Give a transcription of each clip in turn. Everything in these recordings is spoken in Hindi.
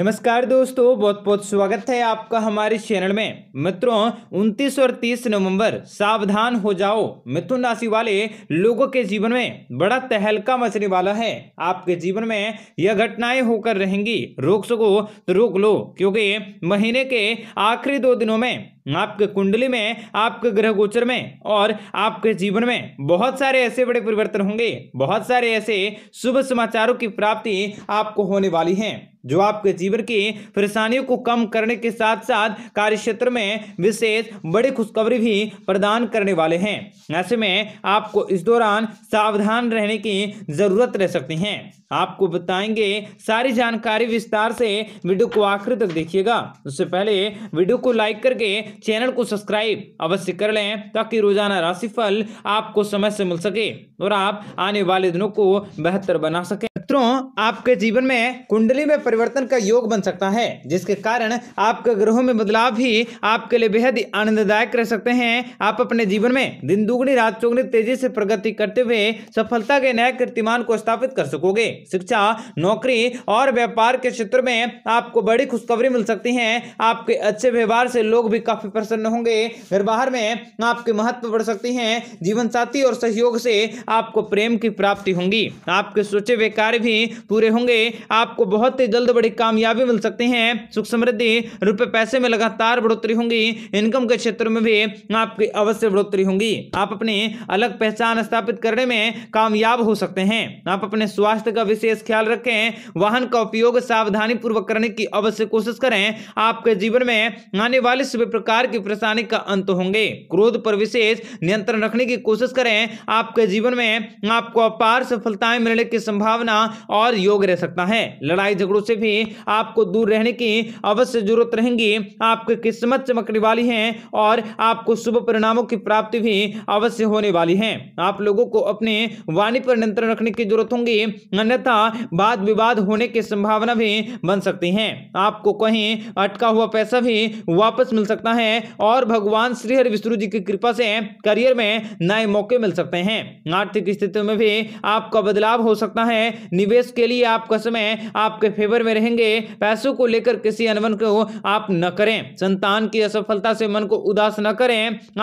नमस्कार दोस्तों बहुत बहुत स्वागत है आपका हमारे चैनल में मित्रों 29 और 30 नवंबर सावधान हो जाओ मिथुन राशि वाले लोगों के जीवन में बड़ा तहलका मचने वाला है आपके जीवन में यह घटनाएं होकर रहेंगी रोक सको तो रोक लो क्योंकि महीने के आखिरी दो दिनों में आपके कुंडली में आपके ग्रह गोचर में और आपके जीवन में बहुत सारे ऐसे बड़े परिवर्तन होंगे बहुत सारे ऐसे शुभ समाचारों की प्राप्ति आपको होने वाली है जो आपके जीवन की परेशानियों को कम करने के साथ साथ कार्य क्षेत्र में विशेष बड़ी खुशखबरी भी प्रदान करने वाले हैं ऐसे में आपको इस दौरान सावधान रहने की जरूरत रह सकती है आपको बताएंगे सारी जानकारी विस्तार से वीडियो को आखिर तक देखिएगा उससे पहले वीडियो को लाइक करके चैनल को सब्सक्राइब अवश्य कर लें ताकि रोजाना राशिफल आपको समय से मिल सके और आप आने वाले दिनों को बेहतर बना सके मित्रों आपके जीवन में कुंडली में परिवर्तन का योग बन सकता है जिसके कारण आपके ग्रहों में बदलाव भी आपके लिए बेहद आनंददायक रह सकते हैं आप अपने जीवन में दिन दुगनी रात चौगनी तेजी से प्रगति करते हुए सफलता के नए कीर्तिमान को स्थापित कर सकोगे शिक्षा नौकरी और व्यापार के क्षेत्र में आपको बड़ी खुशखबरी मिल सकती है आपके अच्छे व्यवहार से लोग भी काफी प्रसन्न होंगे व्यवहार में आपके महत्व बढ़ सकती है जीवन साथी और सहयोग से आपको प्रेम की प्राप्ति होंगी आपके सोचे हुए कार्य भी पूरे होंगे आपको बहुत ही जल्द बड़ी कामयाबी मिल सकती है सुख समृद्धि रुपए पैसे में लगातार बढ़ोतरी होंगी इनकम के क्षेत्र में भी आपकी अवश्य बढ़ोतरी होंगी आप अपनी अलग पहचान स्थापित करने में कामयाब हो सकते हैं आप अपने स्वास्थ्य का विशेष ख्याल रखें वाहन का उपयोग सावधानी पूर्वक करने की अवश्य कोशिश करें आपके जीवन में आने वाले सभी प्रकार की परेशानी का अंत होंगे क्रोध पर विशेष नियंत्रण रखने की कोशिश करें आपके जीवन में आपको अपार सफलताएं मिलने की संभावना और योग रह सकता है लड़ाई झगड़ों से भी आपको दूर रहने की अवश्य जरूरत रहेगी आपकी किस्मत चमकने वाली है और आपको शुभ परिणामों की प्राप्ति भी अवश्य होने वाली है आप लोगों को अपने वाणी पर नियंत्रण रखने की जरूरत होगी अन्य तथा वाद विवाद होने की संभावना भी बन सकती है आपको कहीं अटका हुआ पैसा भी वापस मिल सकता है और भगवान श्री हरि विष्णु जी की कृपा से करियर में नए मौके मिल सकते हैं आर्थिक स्थितियों में भी आपका बदलाव हो सकता है निवेश के लिए आपका समय आपके फेवर में रहेंगे पैसों को लेकर किसी अनबन को आप न करें संतान की असफलता से मन को उदास न करें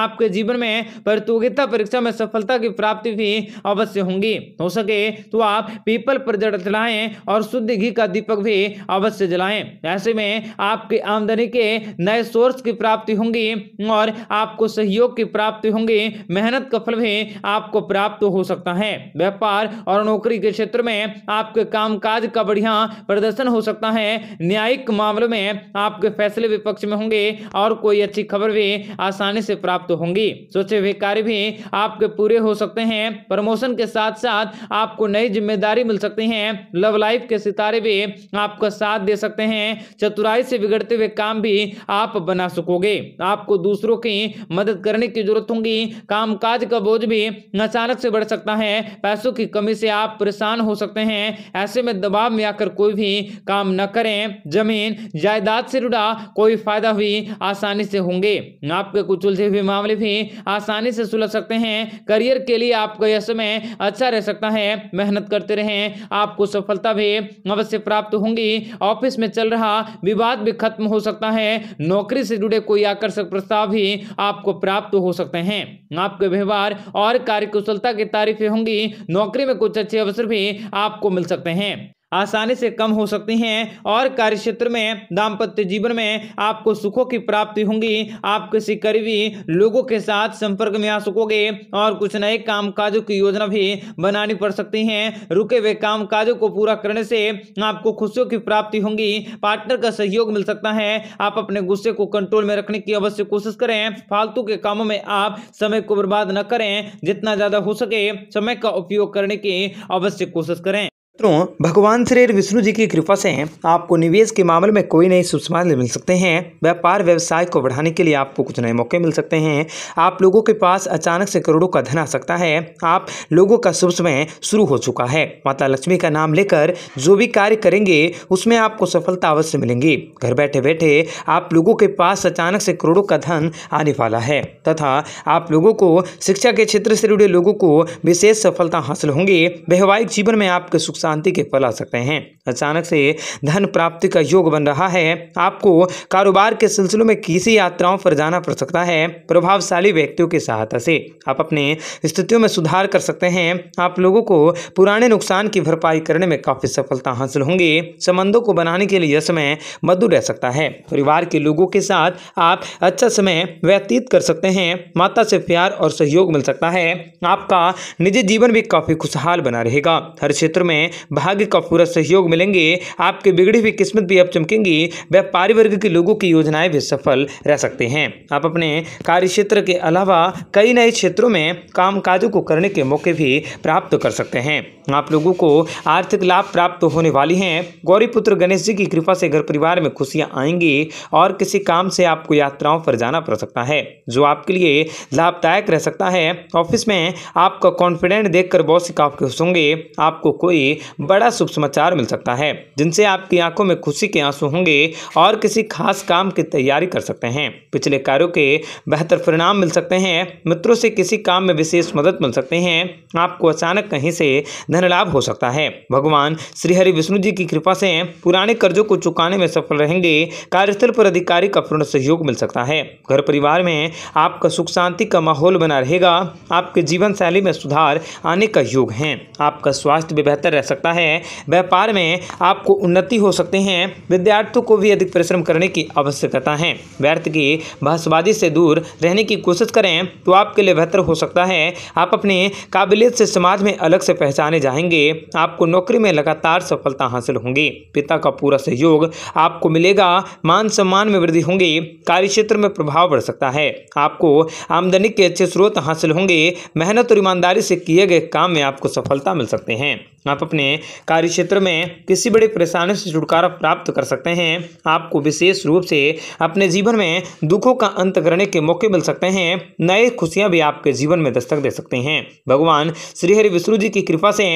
आपके जीवन में प्रतियोगिता परीक्षा में सफलता की प्राप्ति भी अवश्य होंगी हो सके तो आप पीपल जड़ जलाएं और शुद्ध घी का दीपक भी अवश्य जलाएं ऐसे में आपकी आमदनी के नए सोर्स की प्राप्ति होंगी और आपको सहयोग की प्राप्ति होंगी मेहनत का फल भी आपको प्राप्त हो सकता है व्यापार और नौकरी के क्षेत्र में आपके कामकाज का बढ़िया प्रदर्शन हो सकता है न्यायिक मामलों में आपके फैसले विपक्ष में होंगे और कोई अच्छी खबर भी आसानी से प्राप्त होंगी सोचे हुए कार्य भी आपके पूरे हो सकते हैं प्रमोशन के साथ साथ आपको नई जिम्मेदारी मिल सकती सकते हैं लव लाइफ के सितारे भी आपका साथ दे सकते हैं चतुराई से बिगड़ते हुए काम भी आप बना सकोगे आपको दूसरों की मदद करने की जरूरत होगी कामकाज का बोझ भी अचानक से बढ़ सकता है पैसों की कमी से आप परेशान हो सकते हैं ऐसे में दबाव में आकर कोई भी काम न करें जमीन जायदाद से जुड़ा कोई फायदा भी आसानी से होंगे आपके कुछ उलझे हुए मामले भी आसानी से सुलझ सकते हैं करियर के लिए आपका यह समय अच्छा रह सकता है मेहनत करते रहें आपको सफलता भी अवश्य प्राप्त होंगी ऑफिस में चल रहा विवाद भी खत्म हो सकता है नौकरी से जुड़े कोई आकर्षक प्रस्ताव भी आपको प्राप्त हो सकते हैं आपके व्यवहार और कार्यकुशलता की तारीफें होंगी नौकरी में कुछ अच्छे अवसर भी आपको मिल सकते हैं आसानी से कम हो सकती हैं और कार्य क्षेत्र में दाम्पत्य जीवन में आपको सुखों की प्राप्ति होंगी आप किसी करीबी लोगों के साथ संपर्क में आ सकोगे और कुछ नए काम काजों की योजना भी बनानी पड़ सकती है रुके हुए काम काजों को पूरा करने से आपको खुशियों की प्राप्ति होंगी पार्टनर का सहयोग मिल सकता है आप अपने गुस्से को कंट्रोल में रखने की अवश्य कोशिश करें फालतू के कामों में आप समय को बर्बाद न करें जितना ज्यादा हो सके समय का उपयोग करने की अवश्य कोशिश करें मित्रों भगवान श्री विष्णु जी की कृपा से आपको निवेश के मामले में कोई नई सुषमाले मिल सकते हैं व्यापार व्यवसाय को बढ़ाने के लिए आपको कुछ नए मौके मिल सकते हैं आप लोगों के पास अचानक से करोड़ों का धन आ सकता है आप लोगों का शुभ समय शुरू हो चुका है माता लक्ष्मी का नाम लेकर जो भी कार्य करेंगे उसमें आपको सफलता अवश्य मिलेंगी घर बैठे बैठे आप लोगों के पास अचानक से करोड़ों का धन आने वाला है तथा आप लोगों को शिक्षा के क्षेत्र से जुड़े लोगों को विशेष सफलता हासिल होंगी वैवाहिक जीवन में आपके सुख शांति के फल आ सकते हैं अचानक से धन प्राप्ति का योग बन रहा है आपको कारोबार के सिलसिलों में किसी यात्राओं पर जाना पड़ सकता है प्रभावशाली व्यक्तियों की सहायता से आप अपने स्थितियों में सुधार कर सकते हैं आप लोगों को पुराने नुकसान की भरपाई करने में काफ़ी सफलता हासिल होंगी संबंधों को बनाने के लिए यह समय मधुर रह सकता है परिवार के लोगों के साथ आप अच्छा समय व्यतीत कर सकते हैं माता से प्यार और सहयोग मिल सकता है आपका निजी जीवन भी काफ़ी खुशहाल बना रहेगा हर क्षेत्र में भाग्य का पूरा सहयोग मिलेंगे आपके बिगड़ी हुई किस्मत भी अब चमकेंगी व्यापारी वर्ग के लोगों की योजनाएं भी सफल रह सकते हैं आप अपने कार्य क्षेत्र के अलावा कई नए क्षेत्रों में काम काजों को करने के मौके भी प्राप्त कर सकते हैं आप लोगों को आर्थिक लाभ प्राप्त होने वाली हैं गौरीपुत्र गणेश जी की कृपा से घर परिवार में खुशियाँ आएंगी और किसी काम से आपको यात्राओं पर जाना पड़ सकता है जो आपके लिए लाभदायक रह सकता है ऑफिस में आपका कॉन्फिडेंट देखकर बॉस काफी खुश होंगे आपको कोई बड़ा शुभ समाचार मिल सकता है जिनसे आपकी आंखों में खुशी के आंसू होंगे और किसी खास काम की तैयारी कर सकते हैं पिछले कार्यों के बेहतर परिणाम मिल सकते हैं मित्रों से किसी काम में विशेष मदद मिल सकते हैं आपको अचानक कहीं से धन लाभ हो सकता है भगवान श्रीहरि विष्णु जी की कृपा से पुराने कर्जों को चुकाने में सफल रहेंगे कार्यस्थल पर अधिकारी का पूर्ण सहयोग मिल सकता है घर परिवार में आपका सुख शांति का माहौल बना रहेगा आपके जीवन शैली में सुधार आने का योग है आपका स्वास्थ्य भी बेहतर रह सकता सकता है व्यापार में आपको उन्नति हो सकते हैं विद्यार्थियों को भी अधिक परिश्रम करने की आवश्यकता है व्यर्थ की बहसबाजी से दूर रहने की कोशिश करें तो आपके लिए बेहतर हो सकता है आप अपनी काबिलियत से समाज में अलग से पहचाने जाएंगे आपको नौकरी में लगातार सफलता हासिल होंगी पिता का पूरा सहयोग आपको मिलेगा मान सम्मान में वृद्धि होंगी कार्य क्षेत्र में प्रभाव बढ़ सकता है आपको आमदनी के अच्छे स्रोत हासिल होंगे मेहनत और ईमानदारी से किए गए काम में आपको सफलता मिल सकते हैं आप अपने में कार्य क्षेत्र में किसी बड़ी परेशानी से छुटकारा प्राप्त कर सकते हैं आपको विशेष रूप से अपने जीवन में दुखों का अंत करने के मौके मिल सकते हैं नए खुशियां भी आपके जीवन में दस्तक दे सकते हैं भगवान श्रीहरि विष्णु जी की कृपा से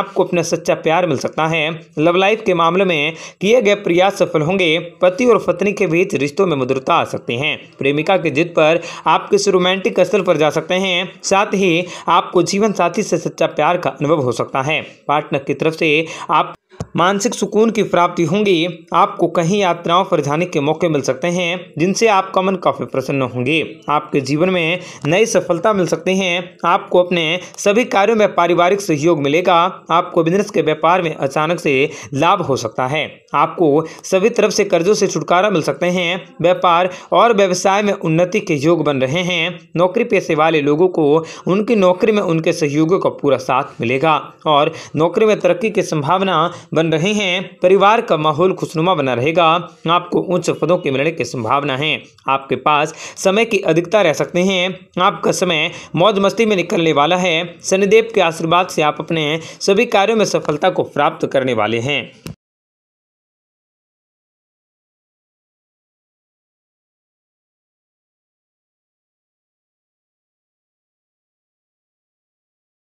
आपको अपना सच्चा प्यार मिल सकता है लव लाइफ के मामले में किए गए प्रयास सफल होंगे पति और पत्नी के बीच रिश्तों में मधुरता आ सकती है प्रेमिका की जिद पर आप किसी रोमांटिक स्तर पर जा सकते हैं साथ ही आपको जीवन साथी से सच्चा प्यार का अनुभव हो सकता है पार्टनर की तरफ से आप मानसिक सुकून की प्राप्ति होंगी आपको कहीं यात्राओं पर जाने के मौके मिल सकते हैं जिनसे आपका मन काफ़ी प्रसन्न होंगे आपके जीवन में नई सफलता मिल सकती है आपको अपने सभी कार्यों में पारिवारिक सहयोग मिलेगा आपको बिजनेस के व्यापार में अचानक से लाभ हो सकता है आपको सभी तरफ से कर्जों से छुटकारा मिल सकते हैं व्यापार और व्यवसाय में उन्नति के योग बन रहे हैं नौकरी पेशे वाले लोगों को उनकी नौकरी में उनके सहयोगों का पूरा साथ मिलेगा और नौकरी में तरक्की की संभावना बन रहे हैं परिवार का माहौल खुशनुमा बना रहेगा आपको उच्च पदों के मिलने की संभावना है आपके पास समय की अधिकता रह सकते हैं आपका समय मौज मस्ती में निकलने वाला है शनिदेव के आशीर्वाद से आप अपने सभी कार्यों में सफलता को प्राप्त करने वाले हैं